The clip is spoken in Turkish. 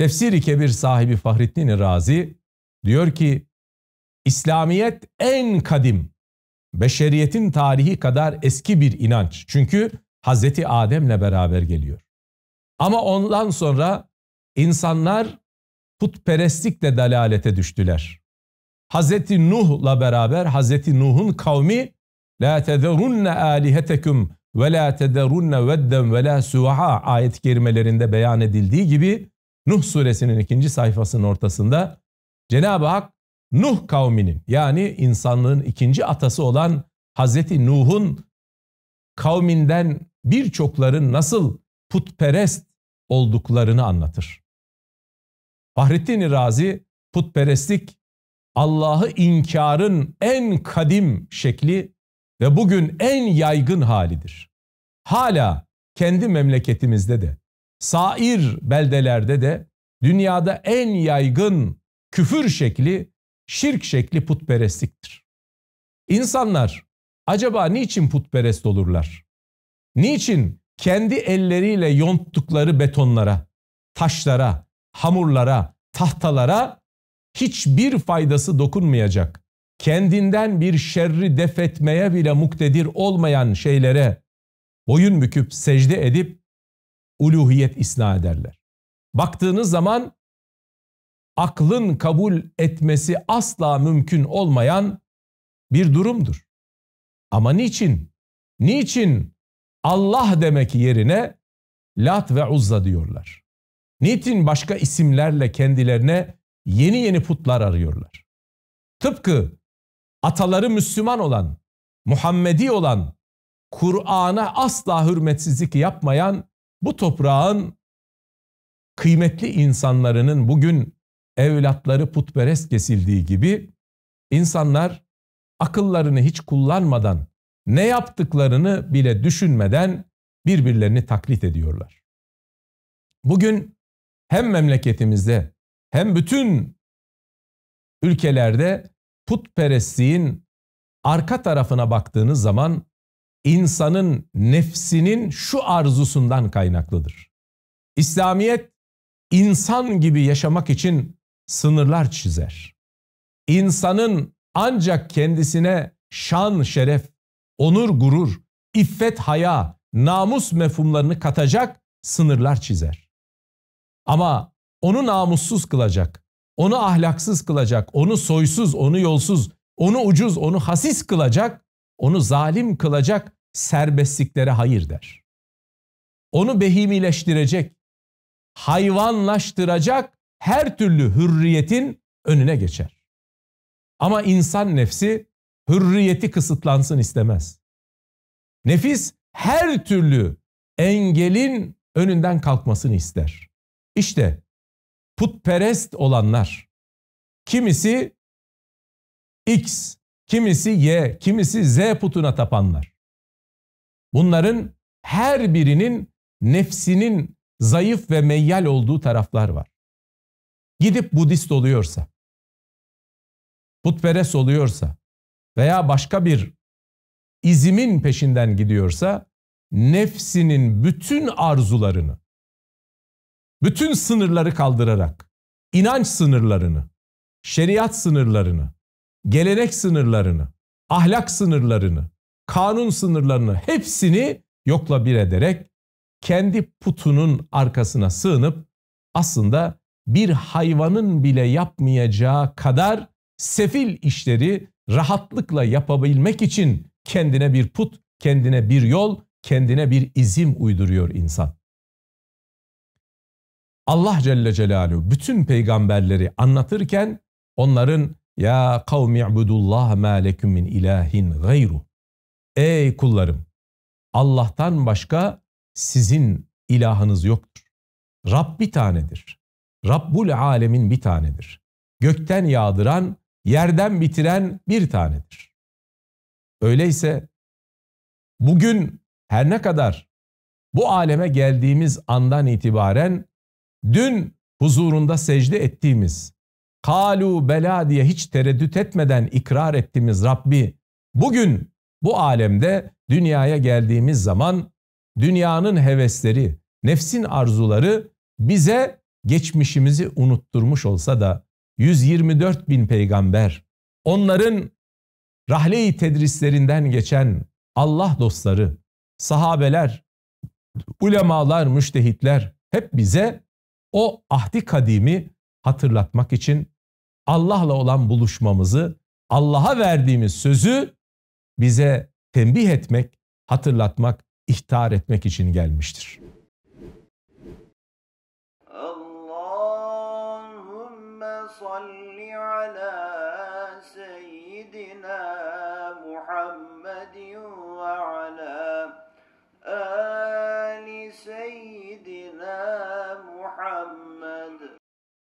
Tefsiri Kebir sahibi Fahrettin Razi diyor ki İslamiyet en kadim, beşeriyetin tarihi kadar eski bir inanç. Çünkü Hazreti Adem'le beraber geliyor. Ama ondan sonra insanlar putperestlikle dalalete düştüler. Hazreti Nuh'la beraber Hazreti Nuh'un kavmi la tezerunne aliheteküm ve la tezerunne vedden ve la suvaha ayet kerimelerinde beyan edildiği gibi Nuh suresinin ikinci sayfasının ortasında Cenab-ı Hak Nuh kavminin yani insanlığın ikinci atası olan Hazreti Nuh'un kavminden birçokların nasıl putperest olduklarını anlatır. Fahrettin Razi putperestlik Allah'ı inkarın en kadim şekli ve bugün en yaygın halidir. Hala kendi memleketimizde de sair beldelerde de dünyada en yaygın küfür şekli, şirk şekli putperestliktir. İnsanlar acaba niçin putperest olurlar? Niçin kendi elleriyle yonttukları betonlara, taşlara, hamurlara, tahtalara hiçbir faydası dokunmayacak, kendinden bir şerri defetmeye bile muktedir olmayan şeylere boyun büküp secde edip uluhiyet isna ederler. Baktığınız zaman aklın kabul etmesi asla mümkün olmayan bir durumdur. Ama niçin? Niçin Allah demek yerine Lat ve Uzza diyorlar? Niçin başka isimlerle kendilerine yeni yeni putlar arıyorlar? Tıpkı ataları Müslüman olan, Muhammedi olan, Kur'an'a asla hürmetsizlik yapmayan bu toprağın kıymetli insanlarının bugün evlatları putperest kesildiği gibi insanlar akıllarını hiç kullanmadan ne yaptıklarını bile düşünmeden birbirlerini taklit ediyorlar. Bugün hem memleketimizde hem bütün ülkelerde putperestliğin arka tarafına baktığınız zaman insanın nefsinin şu arzusundan kaynaklıdır. İslamiyet insan gibi yaşamak için sınırlar çizer. İnsanın ancak kendisine şan, şeref, onur, gurur, iffet, haya, namus mefhumlarını katacak sınırlar çizer. Ama onu namussuz kılacak, onu ahlaksız kılacak, onu soysuz, onu yolsuz, onu ucuz, onu hasis kılacak onu zalim kılacak serbestliklere hayır der. Onu behimileştirecek, hayvanlaştıracak her türlü hürriyetin önüne geçer. Ama insan nefsi hürriyeti kısıtlansın istemez. Nefis her türlü engelin önünden kalkmasını ister. İşte putperest olanlar, kimisi X kimisi Y, kimisi Z putuna tapanlar. Bunların her birinin nefsinin zayıf ve meyyal olduğu taraflar var. Gidip Budist oluyorsa, putperest oluyorsa veya başka bir izimin peşinden gidiyorsa nefsinin bütün arzularını, bütün sınırları kaldırarak, inanç sınırlarını, şeriat sınırlarını, gelenek sınırlarını, ahlak sınırlarını, kanun sınırlarını hepsini yokla bir ederek kendi putunun arkasına sığınıp aslında bir hayvanın bile yapmayacağı kadar sefil işleri rahatlıkla yapabilmek için kendine bir put, kendine bir yol, kendine bir izim uyduruyor insan. Allah Celle Celaluhu bütün peygamberleri anlatırken onların ya kavmi ibudullah ma lekum min ilahin gayru. Ey kullarım! Allah'tan başka sizin ilahınız yoktur. Rab bir tanedir. Rabbul alemin bir tanedir. Gökten yağdıran, yerden bitiren bir tanedir. Öyleyse bugün her ne kadar bu aleme geldiğimiz andan itibaren dün huzurunda secde ettiğimiz Kalu bela diye hiç tereddüt etmeden ikrar ettiğimiz Rabbi bugün bu alemde dünyaya geldiğimiz zaman dünyanın hevesleri, nefsin arzuları bize geçmişimizi unutturmuş olsa da 124 bin peygamber, onların rahle-i tedrislerinden geçen Allah dostları, sahabeler, ulemalar, müştehitler hep bize o ahdi kadimi hatırlatmak için Allah'la olan buluşmamızı, Allah'a verdiğimiz sözü bize tembih etmek, hatırlatmak, ihtar etmek için gelmiştir. Allahümme salli ala seyyidina Muhammedin